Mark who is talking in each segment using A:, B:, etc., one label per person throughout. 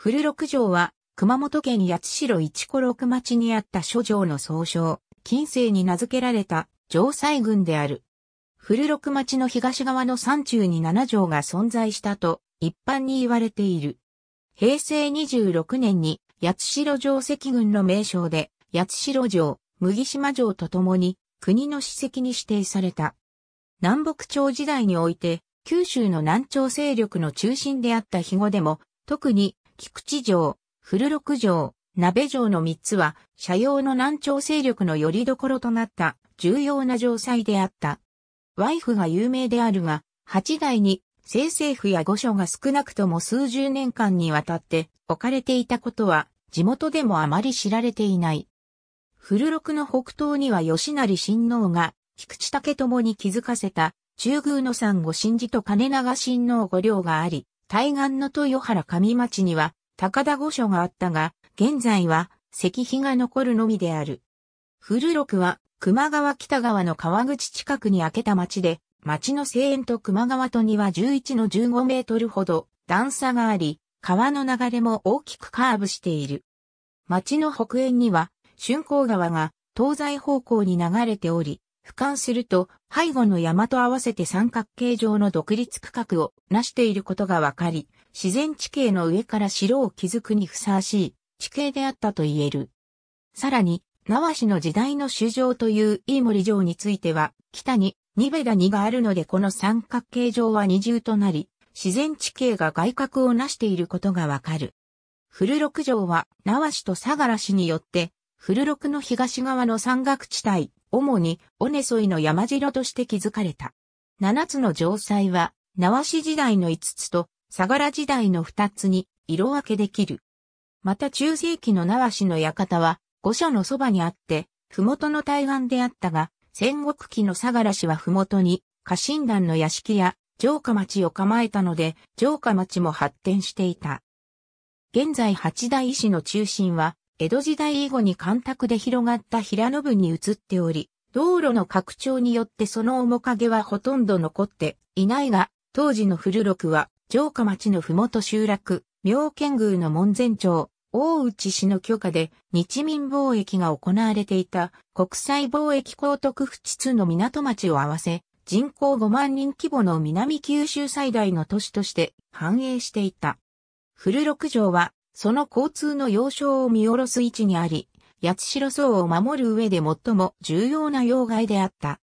A: 古六条は、熊本県八代一古六町にあった諸城の総称、近世に名付けられた城西郡である。古六町の東側の山中に七条が存在したと一般に言われている。平成26年に八代城石郡の名称で八代城、麦島城とともに国の史跡に指定された。南北朝時代において九州の南朝勢力の中心であった肥後でも特に菊池城、古六城、鍋城の3つは、社用の南朝勢力の拠り所となった重要な城塞であった。ワイフが有名であるが、八代に政政府や御所が少なくとも数十年間にわたって置かれていたことは、地元でもあまり知られていない。古六の北東には吉成親王が、菊池武ともに築かせた、中宮の産後神事と金長親王御陵があり、対岸の豊原上町には高田御所があったが、現在は石碑が残るのみである。古六は熊川北側の川口近くに開けた町で、町の西園と熊川とには11の15メートルほど段差があり、川の流れも大きくカーブしている。町の北縁には、春光川が東西方向に流れており、俯瞰すると、背後の山と合わせて三角形状の独立区画を成していることがわかり、自然地形の上から城を築くにふさわしい地形であったと言える。さらに、縄市の時代の主城という飯森城については、北にニベダ2があるのでこの三角形状は二重となり、自然地形が外角を成していることがわかる。古六城は、縄市と相良市によって、古六の東側の山岳地帯、主にオネソイの山城として築かれた。七つの城塞は、縄市時代の五つと、相良時代の二つに色分けできる。また中世紀の縄市の館は、五所のそばにあって、麓の対岸であったが、戦国期の相良市は麓に、家臣団の屋敷や城下町を構えたので、城下町も発展していた。現在八大市の中心は、江戸時代以後に干拓で広がった平野部に移っており、道路の拡張によってその面影はほとんど残っていないが、当時の古六は、城下町の麓集落、妙見宮の門前町、大内氏の許可で日民貿易が行われていた国際貿易高徳府地通の港町を合わせ、人口5万人規模の南九州最大の都市として繁栄していた。古六条はその交通の要衝を見下ろす位置にあり、八代荘を守る上で最も重要な要害であった。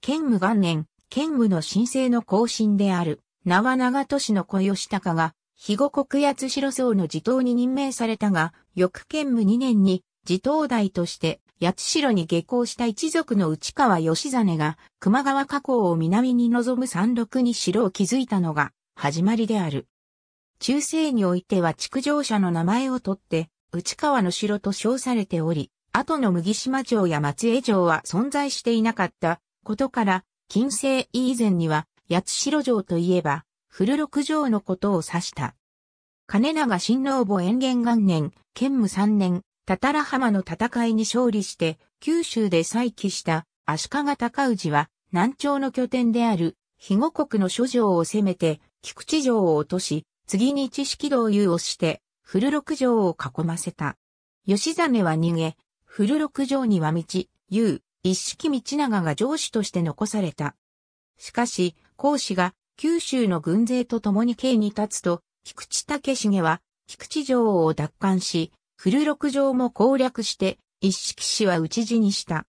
A: 建武元年、建武の神聖の更進である、縄長都市の小吉高が、肥後国八代荘の地頭に任命されたが、翌建武2年に、地頭代として、八代に下校した一族の内川義実が、熊川河口を南に望む山麓に城を築いたのが、始まりである。中世においては築城者の名前を取って、内川の城と称されており、後の麦島城や松江城は存在していなかったことから、近世以前には八代城といえば、古六城のことを指した。金長親王母延元元年、建武三年、たたら浜の戦いに勝利して、九州で再起した足利高氏は、南朝の拠点である、肥後国の諸城を攻めて、菊池城を落とし、次に知識道遊をして、古六条を囲ませた。吉真は逃げ、古六条には道、優、一式道長が上司として残された。しかし、孔子が九州の軍勢と共に刑に立つと、菊池武重は、菊池城を奪還し、古六条も攻略して、一式氏は討ち死にした。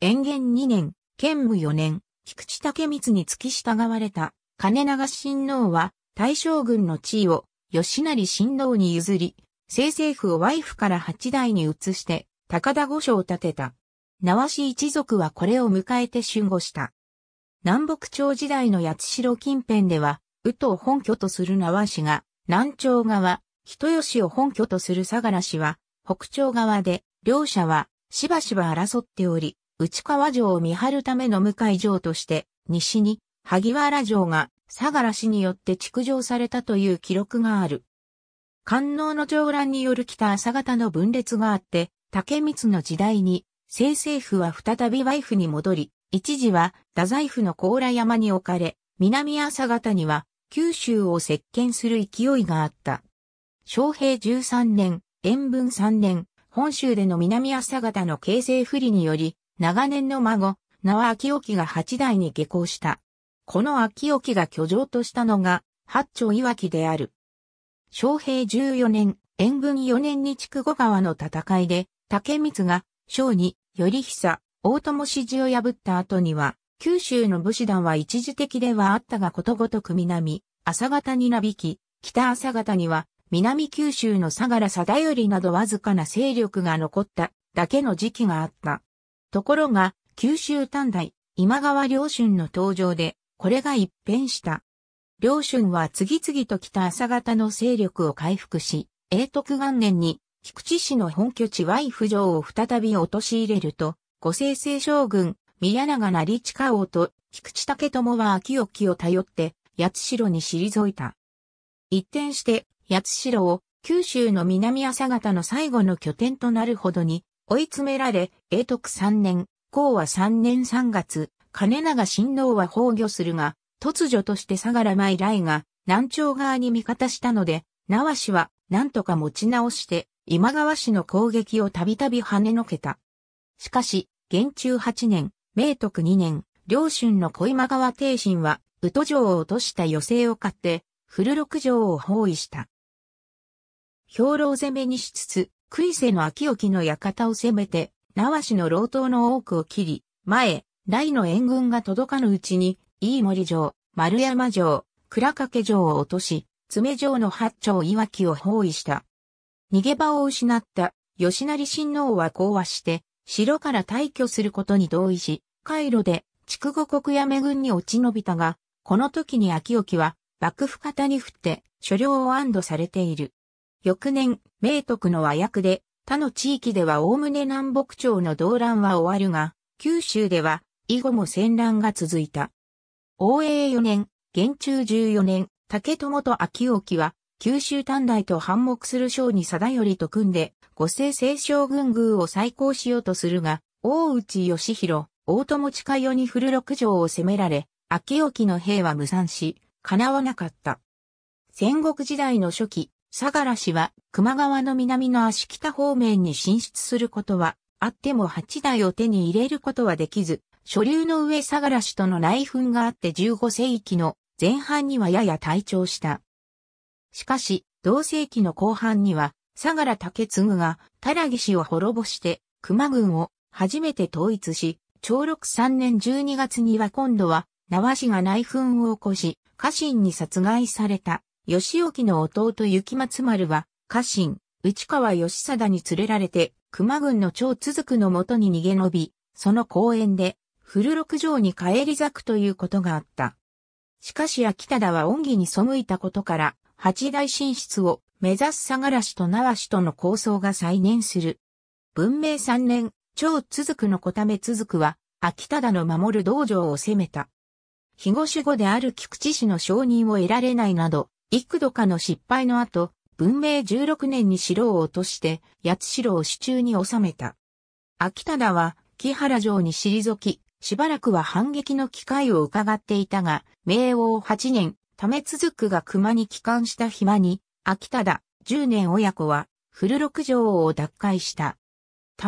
A: 延元二年、建武四年、菊池武光に突き従われた、金長親王は、大将軍の地位を吉成親王に譲り、政政府をワイフから八代に移して、高田御所を建てた。縄市一族はこれを迎えて守護した。南北朝時代の八代近辺では、宇都本拠とする縄市が、南朝側、人吉を本拠とする相良氏は、北朝側で、両者は、しばしば争っており、内川城を見張るための向かい城として、西に、萩原城が、相良氏によって築城されたという記録がある。官能の長乱による北朝方の分裂があって、竹光の時代に、清政府は再びワ府に戻り、一時は太宰府の甲羅山に置かれ、南朝方には九州を接見する勢いがあった。昌平13年、延文3年、本州での南朝方の形成不利により、長年の孫、名は秋沖が八代に下校した。この秋沖が居城としたのが、八丁岩木である。昌平14年、延軍4年に筑後川の戦いで、竹光が、小に、頼久、大友氏寺を破った後には、九州の武士団は一時的ではあったがことごとく南、朝方になびき、北朝方には、南九州の相良貞頼などわずかな勢力が残っただけの時期があった。ところが、九州短大、今川良春の登場で、これが一変した。両春は次々と来た朝方の勢力を回復し、永徳元年に菊池氏の本拠地ワイフ城を再び陥れると、五世聖将軍、宮長成近王と菊池武友は秋沖を頼って、八代に退いた。一転して、八代を九州の南朝方の最後の拠点となるほどに追い詰められ、永徳3年、甲和3年3月、金長親王は崩御するが、突如として相良舞来が南朝側に味方したので、縄氏は何とか持ち直して今川氏の攻撃をたびたび跳ねのけた。しかし、元中8年、明徳2年、両春の小今川帝臣は、宇都城を落とした余勢を買って、古六城を包囲した。兵糧攻めにしつつ、杭瀬の秋沖の館を攻めて、縄氏の老頭の多くを切り、前、大の援軍が届かぬうちに、飯森城、丸山城、倉掛城を落とし、爪城の八丁岩木を包囲した。逃げ場を失った吉成親王は講和して、城から退去することに同意し、回路で筑後国や目軍に落ち延びたが、この時に秋沖は幕府方に振って所領を安堵されている。翌年、明徳の和訳で、他の地域では概ね南北朝の動乱は終わるが、九州では以後も戦乱が続いた。応永4年、元中14年、竹友と秋沖は、九州短大と反目する将に定よりと組んで、五世清将軍宮を再興しようとするが、大内義弘、大友近代に古六条を攻められ、秋沖の兵は無産し、叶わなかった。戦国時代の初期、相良氏は、熊川の南の足北方面に進出することは、あっても八台を手に入れることはできず、所流の上相良氏との内紛があって15世紀の前半にはやや退潮した。しかし、同世紀の後半には、相良武継が、たらぎ氏を滅ぼして、熊軍を初めて統一し、長禄3年12月には今度は、縄氏が内紛を起こし、家臣に殺害された、吉沖の弟雪松丸は、家臣、内川義貞に連れられて、熊軍の長続くのもとに逃げ延び、その公園で、古六条に帰り咲くということがあった。しかし秋忠は恩義に背いたことから、八大進出を目指す相良と縄氏との構想が再燃する。文明三年、長続くの小ため続くは、秋忠の守る道場を攻めた。日護守護である菊池氏の承認を得られないなど、幾度かの失敗の後、文明16年に城を落として、八代を手中に収めた。秋忠は、木原城に退き、しばらくは反撃の機会を伺っていたが、明王八年、め続くが熊に帰還した暇に、秋田だ、十年親子は、古六条を奪回した。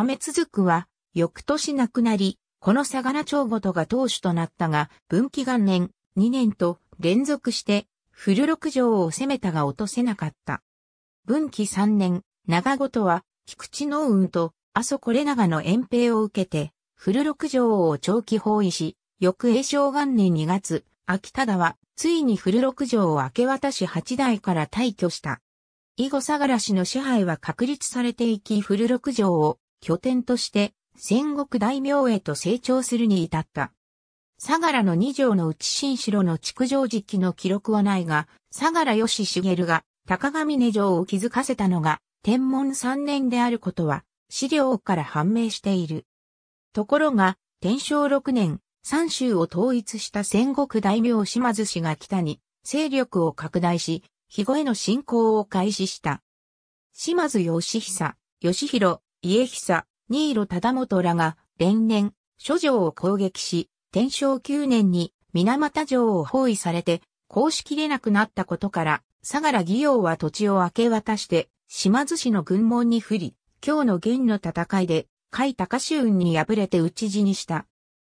A: め続くは、翌年亡くなり、この相良長ごとが当主となったが、分岐元年、二年と連続して、古六条を攻めたが落とせなかった。分岐三年、長ごとは、菊池の運と、阿蘇これ長の遠兵を受けて、古六条を長期包囲し、翌永正元年2月、秋忠は、ついに古六条を明け渡し八代から退去した。以後相良氏の支配は確立されていき古六条を拠点として戦国大名へと成長するに至った。相良の二条の内新城の築城時期の記録はないが、相良義茂が高上根城を築かせたのが天文三年であることは資料から判明している。ところが、天正6年、三州を統一した戦国大名島津氏が北に勢力を拡大し、肥後への侵攻を開始した。島津義久、義弘、家久、新色忠元らが連年、諸城を攻撃し、天正9年に水俣城を包囲されて、こうしきれなくなったことから、相良義陽は土地を明け渡して、島津氏の軍門に降り、今日の元の戦いで、甲斐高志運に敗れて討ち死にした。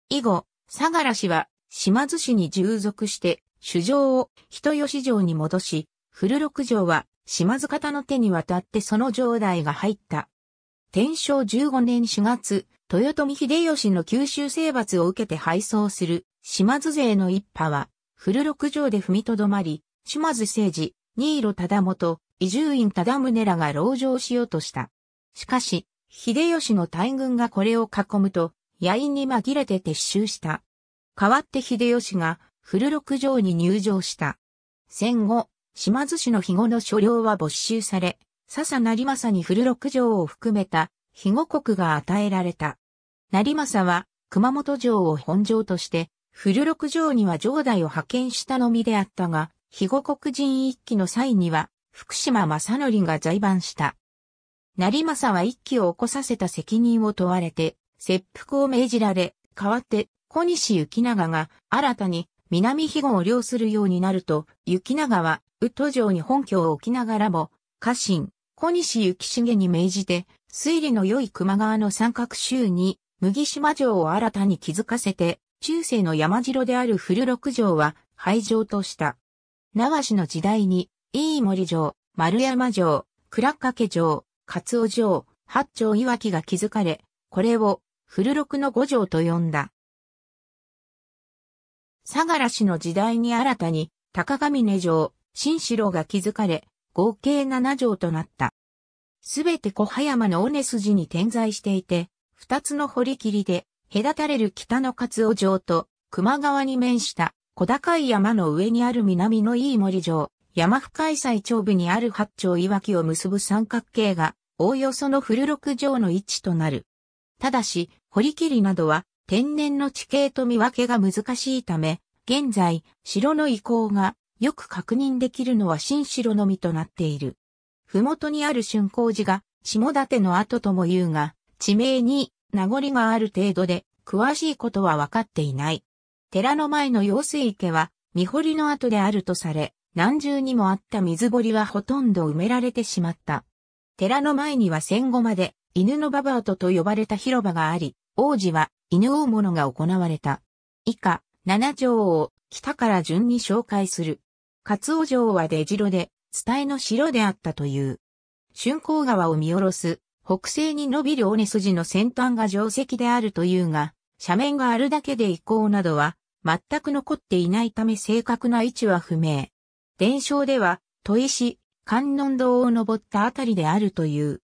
A: 以後、相良氏は島津氏に従属して主城を人吉城に戻し、古六城は島津方の手に渡ってその城代が入った。天正15年4月、豊臣秀吉の九州征伐を受けて敗走する島津勢の一派は、古六城で踏みとどまり、島津政治、新色忠元、伊集院忠宗らが籠城しようとした。しかし、秀吉の大軍がこれを囲むと、野員に紛れて撤収した。代わって秀吉が古六条に入城した。戦後、島津市の肥後の所領は没収され、笹成政に古六条を含めた肥後国が与えられた。成政は熊本城を本城として、古六条には城代を派遣したのみであったが、肥後国人一揆の際には、福島正則が在番した。成政は一揆を起こさせた責任を問われて、切腹を命じられ、代わって小西行長が新たに南肥後を領するようになると、行長は宇都城に本拠を置きながらも、家臣、小西行重に命じて、推理の良い熊川の三角州に、麦島城を新たに築かせて、中世の山城である古六城は廃城とした。長市の時代に、飯森城、丸山城、倉掛城、カツオ城、八丁岩木が築かれ、これを古六の五条と呼んだ。相良氏の時代に新たに高上根城、新城が築かれ、合計7城となった。すべて小葉山の尾根筋に点在していて、二つの堀切で隔たれる北の勝尾城と熊川に面した小高い山の上にある南のいい森城、山深い最頂部にある八丁岩木を結ぶ三角形が、おおよその古六条の位置となる。ただし、堀切などは天然の地形と見分けが難しいため、現在、城の遺構がよく確認できるのは新城のみとなっている。麓にある春光寺が、下館の跡とも言うが、地名に名残がある程度で、詳しいことは分かっていない。寺の前の用水池は、見堀の跡であるとされ、何重にもあった水堀はほとんど埋められてしまった。寺の前には戦後まで犬のババアトと呼ばれた広場があり、王子は犬大物が行われた。以下、七条を北から順に紹介する。勝尾城は出城で、伝えの城であったという。春光川を見下ろす、北西に伸びる尾根筋の先端が定石であるというが、斜面があるだけで遺構などは、全く残っていないため正確な位置は不明。伝承では、戸石、観音堂を登ったあたりであるという。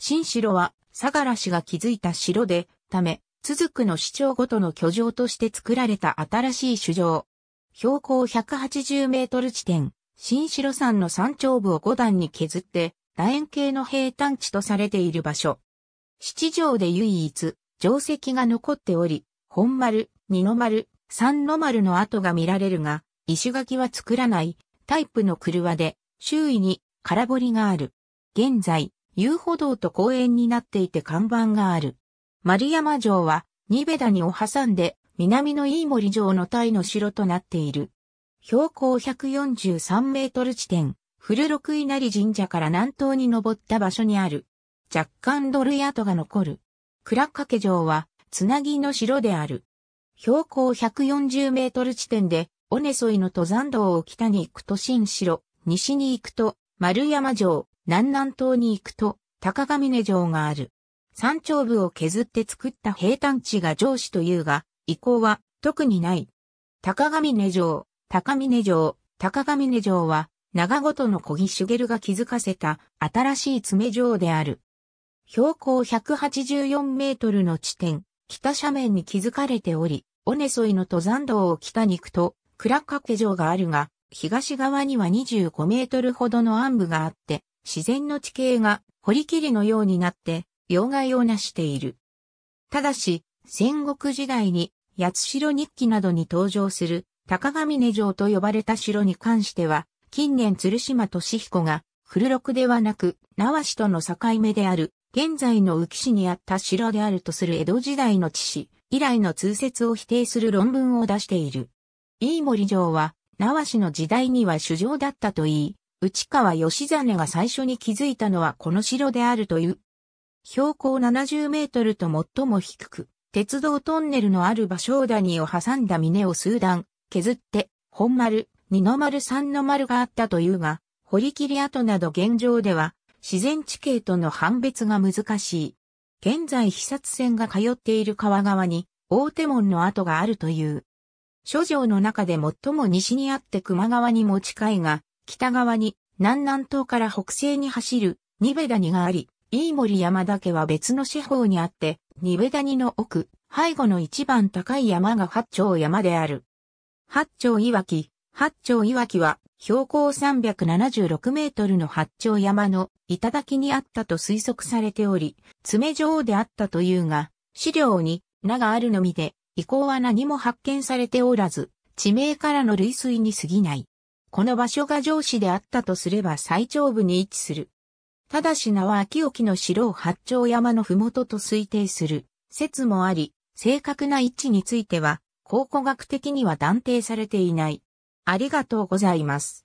A: 新城は、相良氏が築いた城で、ため、続くの市長ごとの居城として作られた新しい主城。標高180メートル地点、新城山の山頂部を5段に削って、楕円形の平坦地とされている場所。七条で唯一、定石が残っており、本丸、二の丸、三の丸の跡が見られるが、石垣は作らない、タイプの車で、周囲に空堀がある。現在、遊歩道と公園になっていて看板がある。丸山城は、ニベダニを挟んで、南の飯森城のタイの城となっている。標高143メートル地点、古六稲荷神社から南東に登った場所にある。若干ドル跡が残る。倉掛城は、つなぎの城である。標高140メートル地点で、オネソイの登山道を北に行くと新城、西に行くと丸山城、南南東に行くと高峰城がある。山頂部を削って作った平坦地が城市というが、遺構は特にない。高峰城、高峰城、高峰城は長ごとの小木茂が築かせた新しい爪城である。標高184メートルの地点、北斜面に築かれており、オネソイの登山道を北に行くと、クラッカケ城があるが、東側には25メートルほどの暗部があって、自然の地形が掘り切りのようになって、要害をなしている。ただし、戦国時代に、八代日記などに登場する、高上峰城と呼ばれた城に関しては、近年鶴島俊彦が、古六ではなく、縄市との境目である、現在の浮市にあった城であるとする江戸時代の地史、以来の通説を否定する論文を出している。飯森城は、縄氏の時代には主城だったといい、内川義真が最初に気づいたのはこの城であるという。標高70メートルと最も低く、鉄道トンネルのある場所谷を挟んだ峰を数段、削って、本丸、二の丸三の丸があったというが、堀切跡など現状では、自然地形との判別が難しい。現在被殺船が通っている川側に、大手門の跡があるという。諸城の中で最も西にあって熊川にも近いが、北側に南南東から北西に走るニベダニがあり、飯森山岳は別の四方にあって、ニベダニの奥、背後の一番高い山が八丁山である。八丁岩木、八丁岩木は標高376メートルの八丁山の頂にあったと推測されており、爪状であったというが、資料に名があるのみで以降は何も発見されておらず、地名からの類推に過ぎない。この場所が上司であったとすれば最長部に位置する。ただし名は秋沖の城を八丁山の麓と推定する説もあり、正確な位置については考古学的には断定されていない。ありがとうございます。